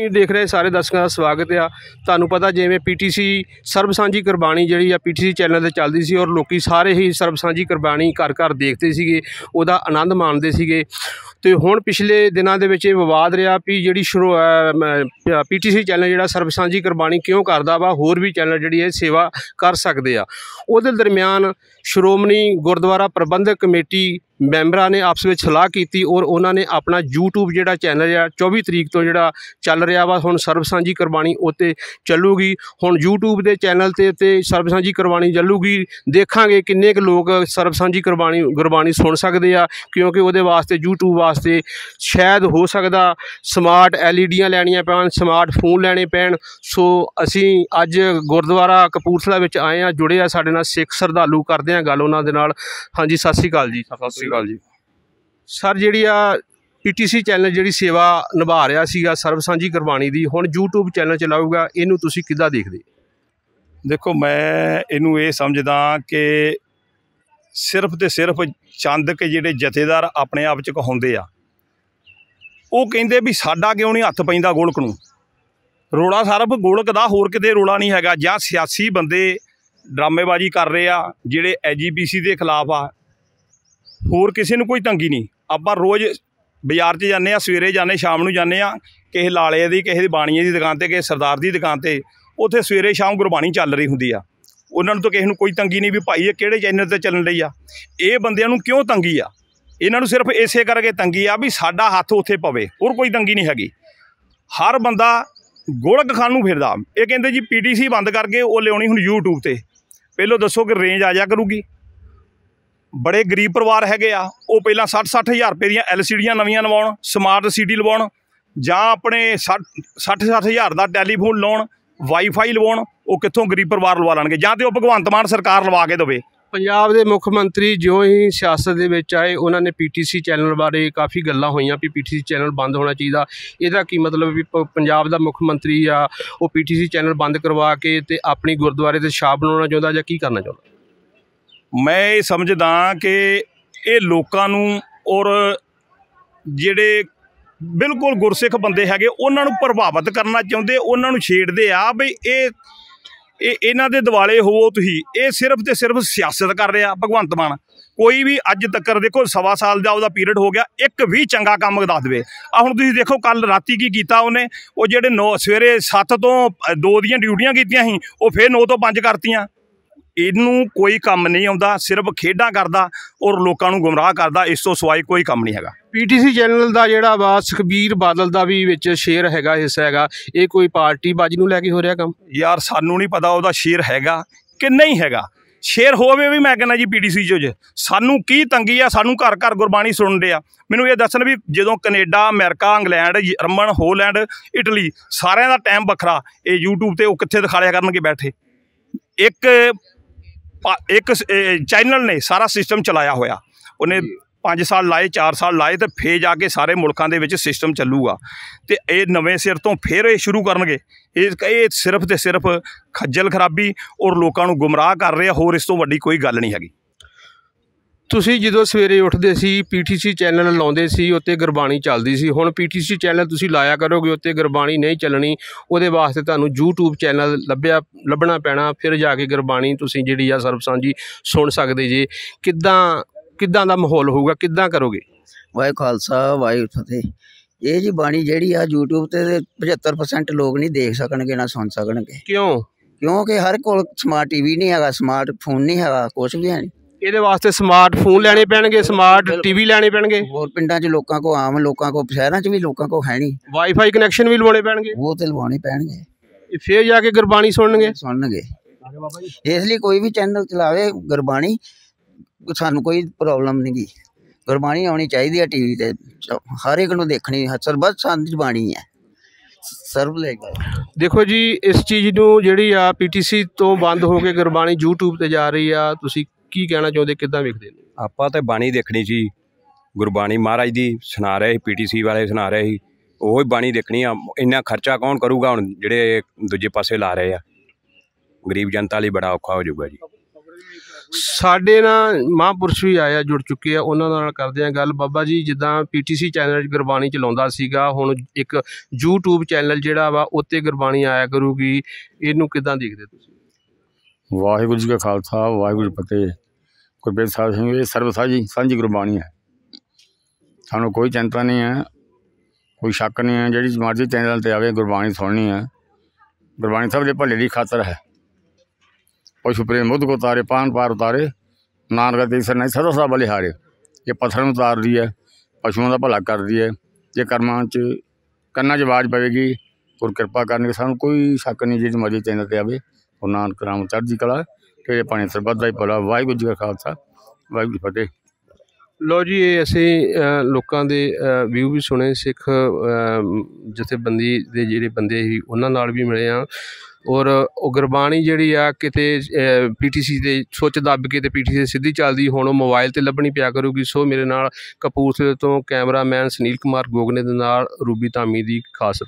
ਇਹ ਦੇਖ ਰਹੇ ਸਾਰੇ ਦਰਸ਼ਕਾਂ ਦਾ ਸਵਾਗਤ ਆ ਤੁਹਾਨੂੰ ਪਤਾ ਜਿਵੇਂ ਪੀਟੀਸੀ ਸਰਬਸਾਂਝੀ ਕੁਰਬਾਨੀ ਜਿਹੜੀ ਆ ਪੀਟੀਸੀ ਚੈਨਲ ਤੇ ਚੱਲਦੀ ਸੀ ਔਰ ਲੋਕੀ ਸਾਰੇ ਹੀ ਸਰਬਸਾਂਝੀ ਕੁਰਬਾਨੀ ਘਰ ਘਰ ਦੇਖਦੇ ਸੀਗੇ ਉਹਦਾ ਆਨੰਦ ਮਾਣਦੇ ਸੀਗੇ ਤੇ ਹੁਣ ਪਿਛਲੇ ਦਿਨਾਂ ਦੇ ਵਿੱਚ ਇਹ ਵਿਵਾਦ ਰਿਹਾ ਵੀ ਜਿਹੜੀ ਸ਼ੁਰੂ ਪੀਟੀਸੀ ਚੈਨਲ ਜਿਹੜਾ ਸਰਬਸਾਂਝੀ ਕੁਰਬਾਨੀ ਕਿਉਂ ਕਰਦਾ ਵਾ ਹੋਰ ਵੀ ਚੈਨਲ ਜਿਹੜੀ ਇਹ ਸੇਵਾ ਕਰ ਸਕਦੇ ਆ ਉਹਦੇ ਦਰਮਿਆਨ ਸ਼੍ਰੋਮਣੀ ਗੁਰਦੁਆਰਾ ਪ੍ਰਬੰਧਕ ਕਮੇਟੀ ਮੈਂਬਰਾਂ ਨੇ ਆਪਸ ਵਿੱਚ ਸਲਾਹ ਕੀਤੀ ਔਰ ਉਹਨਾਂ ਨੇ ਆਪਣਾ YouTube ਜਿਹੜਾ ਚੈਨਲ ਆ 24 ਤਰੀਕ ਤੋਂ ਜਿਹੜਾ ਚੱਲ ਰਿਹਾ ਵਾ ਹੁਣ ਸਰਬ ਸਾਂਝੀ ਕੁਰਬਾਨੀ ਉਤੇ ਚੱਲੂਗੀ ਹੁਣ YouTube ਦੇ ਚੈਨਲ ਤੇ ਤੇ ਸਰਬ ਸਾਂਝੀ ਕੁਰਬਾਨੀ ਚੱਲੂਗੀ ਦੇਖਾਂਗੇ ਕਿੰਨੇ ਕੁ ਲੋਕ ਸਰਬ ਸਾਂਝੀ ਕੁਰਬਾਨੀ ਗੁਰਬਾਣੀ ਸੁਣ ਸਕਦੇ ਆ ਕਿਉਂਕਿ ਉਹਦੇ ਵਾਸਤੇ YouTube ਵਾਸਤੇ ਸ਼ਾਇਦ ਹੋ ਸਕਦਾ ਸਮਾਰਟ ਐਲਈਡੀਆਂ ਲੈਣੀਆਂ ਪੈਣ ਸਮਾਰਟ ਫੋਨ ਲੈਣੇ ਪੈਣ ਸੋ ਅਸੀਂ ਅੱਜ ਗੁਰਦੁਆਰਾ ਕਪੂਰਥਲਾ ਵਿੱਚ ਆਏ ਆ ਜੁੜੇ ਆ ਸਾਡੇ ਨਾਲ ਸਿੱਖ ਸਰਦਾਲੂ ਕਰਦੇ ਆ ਗੱਲ ਉਹਨਾਂ ਦੇ ਨਾਲ ਹਾਂਜੀ ਸਤਿ ਸ੍ਰੀ ਅਕਾਲ ਜੀ ਸਤਿ ਸ੍ਰੀ ਅਕਾਲ ਅਕਾਲ ਜੀ ਸਰ ਜਿਹੜੀ ਆ ਪੀਟੀਸੀ ਚੈਨਲ ਜਿਹੜੀ ਸੇਵਾ ਨਿਭਾ ਰਿਹਾ ਸੀਗਾ ਸਰਬਸਾਂਝੀ ਸਾਂਝੀ ਗੁਰਬਾਣੀ ਦੀ ਹੁਣ YouTube ਚੈਨਲ ਚਲਾਊਗਾ ਇਹਨੂੰ ਤੁਸੀਂ ਕਿੱਦਾਂ ਦੇਖਦੇ ਦੇਖੋ ਮੈਂ ਇਹਨੂੰ ਇਹ ਸਮਝਦਾ ਕਿ ਸਿਰਫ ਤੇ ਸਿਰਫ ਚੰਦ ਕੇ ਜਿਹੜੇ ਜਥੇਦਾਰ ਆਪਣੇ ਆਪ ਚ ਕਹੁੰਦੇ ਆ ਉਹ ਕਹਿੰਦੇ ਵੀ ਸਾਡਾ ਕਿਉਂ ਨਹੀਂ ਹੱਥ ਪੈਂਦਾ ਗੋਲਕ ਨੂੰ ਰੋੜਾ ਸਰਬ ਗੋਲਕ ਦਾ ਹੋਰ ਕਿਤੇ ਰੋਲਾ ਨਹੀਂ ਹੈਗਾ ਜਾਂ ਸਿਆਸੀ ਬੰਦੇ ਡਰਾਮੇਬਾਜ਼ੀ ਕਰ ਰਹੇ ਆ ਜਿਹੜੇ ਐਜੀਬੀਸੀ ਦੇ ਖਿਲਾਫ ਆ ਹੋਰ ਕਿਸੇ ਨੂੰ ਕੋਈ ਤੰਗੀ ਨਹੀਂ ਆਪਾਂ ਰੋਜ਼ ਬਾਜ਼ਾਰ 'ਚ ਜਾਂਦੇ ਆ ਸਵੇਰੇ ਜਾਂਦੇ ਸ਼ਾਮ ਨੂੰ ਜਾਂਦੇ ਆ ਕਿਸੇ ਲਾਲੇ ਦੀ ਕਿਸੇ ਦੀ ਬਾਣੀਏ ਦੀ ਦੁਕਾਨ ਤੇ ਕਿਸੇ ਸਰਦਾਰ ਦੀ ਦੁਕਾਨ ਤੇ ਉੱਥੇ ਸਵੇਰੇ ਸ਼ਾਮ ਗੁਰਬਾਣੀ ਚੱਲ ਰਹੀ ਹੁੰਦੀ ਆ ਉਹਨਾਂ ਨੂੰ ਤਾਂ ਕਿਸੇ ਨੂੰ ਕੋਈ ਤੰਗੀ ਨਹੀਂ ਵੀ ਭਾਈ ਇਹ ਕਿਹੜੇ ਚੈਨਲ ਤੇ ਚੱਲਣ ਲਈ ਆ ਇਹ ਬੰਦਿਆਂ ਨੂੰ ਕਿਉਂ ਤੰਗੀ ਆ ਇਹਨਾਂ ਨੂੰ ਸਿਰਫ ਇਸੇ ਕਰਕੇ ਤੰਗੀ ਆ ਵੀ ਸਾਡਾ ਹੱਥ ਉੱਥੇ ਪਵੇ ਹੋਰ ਕੋਈ ਤੰਗੀ ਨਹੀਂ ਹੈਗੀ ਹਰ ਬੰਦਾ ਗੋਲਕ ਖਾਨ ਨੂੰ ਫਿਰਦਾ ਇਹ ਕਹਿੰਦੇ ਜੀ ਪੀਟੀਸੀ ਬੰਦ ਕਰਕੇ ਉਹ ਲਿਆਉਣੀ ਹੁਣ YouTube ਤੇ ਪਹਿਲੋ ਦੱਸੋ ਕਿ ਰੇਂਜ ਆ ਜਾ ਕਰੂਗੀ ਬੜੇ ਗਰੀਬ ਪਰਿਵਾਰ ਹੈਗੇ ਆ ਉਹ ਪਹਿਲਾਂ 60-60000 ਰੁਪਏ ਦੀਆਂ ਐਲਸੀਡੀਆਂ ਨਵੀਆਂ ਲਵਾਉਣ ਸਮਾਰਟ ਸੀਡੀ ਲਵਾਉਣ ਜਾਂ ਆਪਣੇ 60-60000 ਦਾ ਟੈਲੀਫੋਨ ਲਾਉਣ ਵਾਈਫਾਈ ਲਵਾਉਣ ਉਹ ਕਿੱਥੋਂ ਗਰੀਬ ਪਰਿਵਾਰ ਲਵਾ ਲੈਣਗੇ ਜਾਂ ਤੇ ਉਹ ਭਗਵੰਤ ਮਾਨ ਸਰਕਾਰ ਲਵਾ ਕੇ ਦੇਵੇ ਪੰਜਾਬ ਦੇ ਮੁੱਖ ਮੰਤਰੀ ਜਿਉਂ ਹੀ ਸਿਆਸਤ ਦੇ ਵਿੱਚ ਆਏ ਉਹਨਾਂ ਨੇ ਪੀਟੀਸੀ ਚੈਨਲ ਬਾਰੇ ਕਾਫੀ ਗੱਲਾਂ ਹੋਈਆਂ ਵੀ ਪੀਟੀਸੀ ਚੈਨਲ ਬੰਦ ਹੋਣਾ ਚਾਹੀਦਾ ਇਹਦਾ ਕੀ ਮਤਲਬ ਵੀ ਪੰਜਾਬ ਦਾ ਮੁੱਖ ਮੰਤਰੀ ਆ ਉਹ ਪੀਟੀਸੀ ਚੈਨਲ ਬੰਦ ਕਰਵਾ ਕੇ ਤੇ ਆਪਣੀ ਗੁਰਦੁਆਰੇ ਤੇ ਸ਼ਾਹ ਬਣਾਉਣਾ ਚਾਹੁੰਦਾ ਜਾਂ ਕੀ ਕਰਨਾ ਚਾਹੁੰਦਾ ਮੈਂ ਇਹ ਸਮਝਦਾ ਕਿ ਇਹ ਲੋਕਾਂ ਨੂੰ ਔਰ ਜਿਹੜੇ ਬਿਲਕੁਲ ਗੁਰਸਿੱਖ ਬੰਦੇ ਹੈਗੇ ਉਹਨਾਂ ਨੂੰ ਪ੍ਰਭਾਵਿਤ ਕਰਨਾ ਚਾਹੁੰਦੇ ਉਹਨਾਂ ਨੂੰ ਛੇੜਦੇ ਆ ਵੀ ਇਹ ਇਹ ਇਹਨਾਂ ਦੇ ਦਿਵਾਲੇ ਹੋਵੋ ਤੁਸੀਂ ਇਹ ਸਿਰਫ ਤੇ ਸਿਰਫ ਸਿਆਸਤ ਕਰ ਰਿਹਾ ਭਗਵੰਤ ਮਾਨ ਕੋਈ ਵੀ ਅੱਜ ਤੱਕਰ ਦੇਖੋ ਸਵਾ ਸਾਲ ਦਾ ਉਹਦਾ ਪੀਰੀਅਡ ਹੋ ਗਿਆ ਇੱਕ ਵੀ ਚੰਗਾ ਕੰਮ ਦੱਸ ਦੇਵੇ ਆ ਹੁਣ ਤੁਸੀਂ ਦੇਖੋ ਕੱਲ ਰਾਤੀ ਕੀ ਕੀਤਾ ਉਹਨੇ ਉਹ ਜਿਹੜੇ 9 ਸਵੇਰੇ 7 ਤੋਂ 2 ਦੀਆਂ ਡਿਊਟੀਆਂ ਕੀਤੀਆਂ ਸੀ ਉਹ ਫੇਰ 9 ਤੋਂ 5 ਕਰਤੀਆਂ ਇਹਨੂੰ ਕੋਈ ਕੰਮ ਨਹੀਂ ਆਉਂਦਾ ਸਿਰਫ ਖੇਡਾਂ ਕਰਦਾ ਔਰ ਲੋਕਾਂ ਨੂੰ ਗੁੰਮਰਾਹ ਕਰਦਾ ਇਸ ਤੋਂ ਸਵਾਈ ਕੋਈ ਕੰਮ ਨਹੀਂ ਹੈਗਾ ਪੀਟੀਸੀ ਚੈਨਲ ਦਾ ਜਿਹੜਾ ਵਾ ਸੁਖਬੀਰ ਬਾਦਲ ਦਾ ਵੀ ਵਿੱਚ ਸ਼ੇਅਰ ਹੈਗਾ ਹਿੱਸਾ ਹੈਗਾ ਇਹ ਕੋਈ ਪਾਰਟੀ ਬਾਜੀ ਨੂੰ ਲੈ ਕੇ ਹੋ ਰਿਹਾ ਕੰਮ ਯਾਰ ਸਾਨੂੰ ਨਹੀਂ ਪਤਾ ਉਹਦਾ ਸ਼ੇਅਰ ਹੈਗਾ ਕਿ ਨਹੀਂ ਹੈਗਾ ਸ਼ੇਅਰ ਹੋਵੇ ਵੀ ਮੈਂ ਕਹਿੰਦਾ ਜੀ ਪੀਟੀਸੀ ਚੋ ਸਾਨੂੰ ਕੀ ਤੰਗੀ ਆ ਸਾਨੂੰ ਘਰ ਘਰ ਗੁਰਬਾਣੀ ਸੁਣਨ ਦੇ ਆ ਮੈਨੂੰ ਇਹ ਦੱਸਣ ਵੀ ਜਦੋਂ Canada America England German Holland Italy ਸਾਰਿਆਂ ਦਾ ਟਾਈਮ ਵੱਖਰਾ ਇਹ YouTube ਤੇ ਉਹ ਕਿੱਥੇ ਦਿਖਾ ਲਿਆ ਕਰਨਗੇ ਬੈਠੇ ਇੱਕ ਇੱਕ ਚੈਨਲ ਨੇ ਸਾਰਾ ਸਿਸਟਮ ਚਲਾਇਆ ਹੋਇਆ ਉਹਨੇ 5 ਸਾਲ ਲਾਏ 4 ਸਾਲ ਲਾਏ ਤੇ ਫੇਰ ਜਾ ਕੇ ਸਾਰੇ ਮੁਲਕਾਂ ਦੇ ਵਿੱਚ ਸਿਸਟਮ ਚੱਲੂਗਾ ਤੇ ਇਹ ਨਵੇਂ ਸਿਰ ਤੋਂ ਫੇਰ ਇਹ ਸ਼ੁਰੂ ਕਰਨਗੇ ਇਹ ਇਹ ਸਿਰਫ ਤੇ ਸਿਰਫ ਖੱਜਲ ਖਰਾਬੀ ਔਰ ਲੋਕਾਂ ਨੂੰ ਗੁੰਮਰਾਹ ਕਰ ਰਿਹਾ ਹੋਰ ਇਸ ਤੋਂ ਵੱਡੀ ਕੋਈ ਗੱਲ ਨਹੀਂ ਹੈਗੀ ਤੁਸੀਂ ਜਦੋਂ ਸਵੇਰੇ ਉੱਠਦੇ ਸੀ ਪੀਟੀਸੀ ਚੈਨਲ ਲਾਉਂਦੇ ਸੀ ਉੱਤੇ ਗੁਰਬਾਣੀ ਚੱਲਦੀ ਸੀ ਹੁਣ ਪੀਟੀਸੀ ਚੈਨਲ ਤੁਸੀਂ ਲਾਇਆ ਕਰੋਗੇ ਉੱਤੇ ਗੁਰਬਾਣੀ ਨਹੀਂ ਚੱਲਣੀ ਉਹਦੇ ਵਾਸਤੇ ਤੁਹਾਨੂੰ YouTube ਚੈਨਲ ਲੱਭਿਆ ਲੱਭਣਾ ਪੈਣਾ ਫਿਰ ਜਾ ਕੇ ਗੁਰਬਾਣੀ ਤੁਸੀਂ ਜਿਹੜੀ ਆ ਸਰਬ ਸੁਣ ਸਕਦੇ ਜੇ ਕਿੱਦਾਂ ਕਿੱਦਾਂ ਦਾ ਮਾਹੌਲ ਹੋਊਗਾ ਕਿੱਦਾਂ ਕਰੋਗੇ ਵਾਹਿਗੁਰੂ ਖਾਲਸਾ ਵਾਹਿਗੁਰੂ ਫਤਿਹ ਇਹ ਜੀ ਬਾਣੀ ਜਿਹੜੀ ਆ YouTube ਤੇ 75% ਲੋਕ ਨਹੀਂ ਦੇਖ ਸਕਣਗੇ ਨਾ ਸੁਣ ਸਕਣਗੇ ਕਿਉਂ ਕਿਉਂਕਿ ਹਰ ਕੋਲ ਸਮਾਰਟ ਟੀਵੀ ਨਹੀਂ ਹੈਗਾ ਸਮਾਰਟ ਫੋਨ ਨਹੀਂ ਹੈਗਾ ਕੁਝ ਵੀ ਨਹੀਂ ਇਹਦੇ ਵਾਸਤੇ ਫੋਨ ਲੈਣੇ ਪੈਣਗੇ ਸਮਾਰਟ ਟੀਵੀ ਲੈਣੇ ਪੈਣਗੇ ਹੋਰ ਪਿੰਡਾਂ 'ਚ ਲੋਕਾਂ ਕੋ ਆਮ ਲੋਕਾਂ ਕੋ ਸ਼ਹਿਰਾਂ 'ਚ ਵੀ ਲੋਕਾਂ ਕੋ ਹੈ ਨਹੀਂ ਵਾਈਫਾਈ ਕਨੈਕਸ਼ਨ ਵੀ ਲਵਾਉਣੇ ਪੈਣਗੇ ਉਹ ਤੇ ਲਵਾਉਣੇ ਪੈਣਗੇ ਫੇਰ ਜਾ ਕੇ ਗੁਰਬਾਣੀ ਸੁਣਨਗੇ ਸੁਣਨਗੇ ਇਸ ਲਈ ਕੋਈ ਵੀ ਚੈਨਲ ਚਲਾਵੇ ਗੁਰਬਾਣੀ ਸਾਨੂੰ ਕੋਈ ਪ੍ਰੋਬਲਮ ਨਹੀਂ ਗਈ ਗੁਰਬਾਣੀ ਆਉਣੀ ਚਾਹੀਦੀ ਹੈ ਟੀਵੀ ਤੇ ਹਰ ਇੱਕ ਨੂੰ ਦੇਖਣੀ ਹਸਰ ਬਸ ਸੰਤ ਬਾਣੀ ਹੈ ਸਰਵ ਲੇਗਾ ਦੇਖੋ ਜੀ ਇਸ ਚੀਜ਼ ਨੂੰ ਜਿਹੜੀ ਆ ਪੀਟੀਸੀ ਤੋਂ ਬੰਦ ਹੋ ਕੇ ਗੁਰਬਾਣੀ YouTube ਤੇ ਜਾ ਰਹੀ ਆ ਤੁਸੀਂ ਕੀ ਕਹਿਣਾ ਚਾਹੁੰਦੇ ਕਿੱਦਾਂ ਵੇਖਦੇ ਨੇ ਆਪਾਂ ਤਾਂ ਬਾਣੀ ਦੇਖਣੀ ਸੀ ਗੁਰਬਾਣੀ ਮਹਾਰਾਜ ਦੀ ਸੁਣਾ ਰਹੇ ਸੀ ਪੀਟੀਸੀ ਵਾਲੇ ਸੁਣਾ ਰਹੇ ਸੀ ਉਹ ਹੀ ਬਾਣੀ ਦੇਖਣੀ ਆ ਇੰਨਾ ਖਰਚਾ ਕੌਣ ਕਰੂਗਾ ਹੁਣ ਜਿਹੜੇ ਦੂਜੇ ਪਾਸੇ ਲਾ ਰਹੇ ਆ ਗਰੀਬ ਜਨਤਾ ਲਈ ਬੜਾ ਔਖਾ ਹੋ ਜਾਊਗਾ ਜੀ ਸਾਡੇ ਨਾਲ ਮਹਾਂਪੁਰਸ਼ ਵੀ ਆਇਆ ਜੁੜ ਚੁੱਕੇ ਆ ਉਹਨਾਂ ਨਾਲ ਕਰਦੇ ਆ ਗੱਲ ਬਾਬਾ ਜੀ ਜਿੱਦਾਂ ਪੀਟੀਸੀ ਚੈਨਲ ਚ ਗੁਰਬਾਣੀ ਚਲਾਉਂਦਾ ਸੀਗਾ ਹੁਣ ਇੱਕ YouTube ਚੈਨਲ ਜਿਹੜਾ ਵਾ ਉੱਤੇ ਗੁਰਬਾਣੀ ਆਇਆ ਕਰੂਗੀ ਇਹਨੂੰ ਕਿਦਾਂ ਦੇਖਦੇ ਤੁਸੀਂ ਵਾਹਿਗੁਰੂ ਜੀ ਕਾ ਖਾਲਸਾ ਵਾਹਿਗੁਰੂ ਫਤਿਹ ਗੁਰਬੇਦ ਸਾਹਿਬ ਸਿੰਘ ਇਹ ਸਰਬ ਸਾਂਝੀ ਸਾਂਝੀ ਗੁਰਬਾਣੀ ਹੈ ਸਾਨੂੰ ਕੋਈ ਚਿੰਤਾ ਨਹੀਂ ਹੈ ਕੋਈ ਸ਼ੱਕ ਨਹੀਂ ਹੈ ਜਿਹੜੀ ਮਰਜ਼ੀ ਚੈਨਲ ਤੇ ਆਵੇ ਗੁਰਬਾਣੀ ਸੁਣਨੀ ਹੈ ਗੁਰਬਾਣੀ ਸਾਹਿਬ ਦੇ ਭਲੇ ਦੀ ਖਾਤਰ ਹੈ ਉਹ ਪ੍ਰੇਮ ਮੁੱਧ ਕੋ ਤਾਰੇ ਪਾਨ ਪਾਰ ਉਤਾਰੇ ਨਾਨਕ ਦੇ ਨਹੀਂ ਸਦਾ ਸਦਾ ਹਾਰੇ ਇਹ ਪੱਥਰ ਨੂੰ ਉਤਾਰਦੀ ਹੈ ਪਸ਼ੂਆਂ ਦਾ ਭਲਾ ਕਰਦੀ ਹੈ ਜੇ ਕਰਮਾਂ 'ਚ ਕੰਨਾਂ 'ਚ ਆਵਾਜ਼ ਪਵੇਗੀ ਔਰ ਕਿਰਪਾ ਕਰਨ ਸਾਨੂੰ ਕੋਈ ਸ਼ੱਕ ਨਹੀਂ ਜੇ ਮਰਜ਼ੀ ਚੈਨਲ ਤੇ ਆਵੇ ਉਹ ਨਾਨਕ ਰਾਮ ਚੜ੍ਹਦੀ ਕਲਾ ਕਿਹੜੇ ਪਾਣੀ ਸਰਬੱਤ ਦਾ ਹੀ ਭਲਾ ਵਾਹਿਗੁਰੂ ਜੀ ਦਾ ਖਾਲਸਾ ਵਾਹਿਗੁਰੂ ਜੀ ਫਤਿਹ ਲੋ ਜੀ ਇਹ ਅਸੀਂ ਲੋਕਾਂ ਦੇ ਵੀਊ ਵੀ ਸੁਣੇ ਸਿੱਖ ਜਥੇਬੰਦੀ ਦੇ ਜਿਹੜੇ ਬੰਦੇ ਸੀ ਉਹਨਾਂ ਨਾਲ ਵੀ ਮਿਲੇ ਆ ਔਰ ਉਹ ਗੁਰਬਾਣੀ ਜਿਹੜੀ ਆ ਕਿਤੇ ਪੀਟੀਸੀ ਦੇ ਸੋਚ ਦੱਬ ਕੇ ਤੇ ਪੀਟੀਸੀ ਸਿੱਧੀ ਚੱਲਦੀ ਹੁਣ ਉਹ ਮੋਬਾਈਲ ਤੇ ਲੱਭਣੀ ਪਿਆ ਕਰੂਗੀ ਸੋ ਮੇਰੇ ਨਾਲ ਕਪੂਰਥਲੇ ਤੋਂ ਕੈਮਰਾਮੈਨ ਸੁਨੀਲ ਕੁਮਾਰ ਗੋਗਨੇ ਦੇ ਨਾਲ ਰੂਬੀ ਧਾਮੀ ਦੀ ਖਾਸ